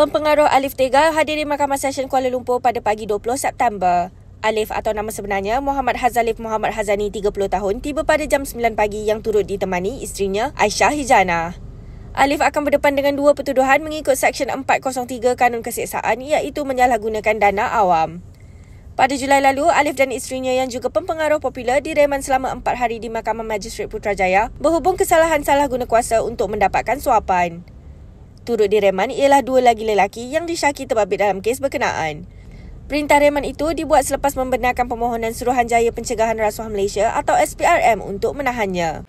Pempengaruh Alif Tegal hadir di Mahkamah Session Kuala Lumpur pada pagi 20 September. Alif atau nama sebenarnya Muhammad Hazalif Muhammad Hazani 30 tahun tiba pada jam 9 pagi yang turut ditemani isterinya Aisyah Hijana. Alif akan berdepan dengan dua pertuduhan mengikut Seksyen 403 Kanun Kesiksaan iaitu menyalahgunakan dana awam. Pada Julai lalu, Alif dan isterinya yang juga pempengaruh popular direman selama empat hari di Mahkamah Magistrate Putrajaya berhubung kesalahan salah guna kuasa untuk mendapatkan suapan turut direman ialah dua lagi lelaki yang disyaki terbabit dalam kes berkenaan. Perintah reman itu dibuat selepas membenarkan permohonan Suruhanjaya Pencegahan Rasuah Malaysia atau SPRM untuk menahannya.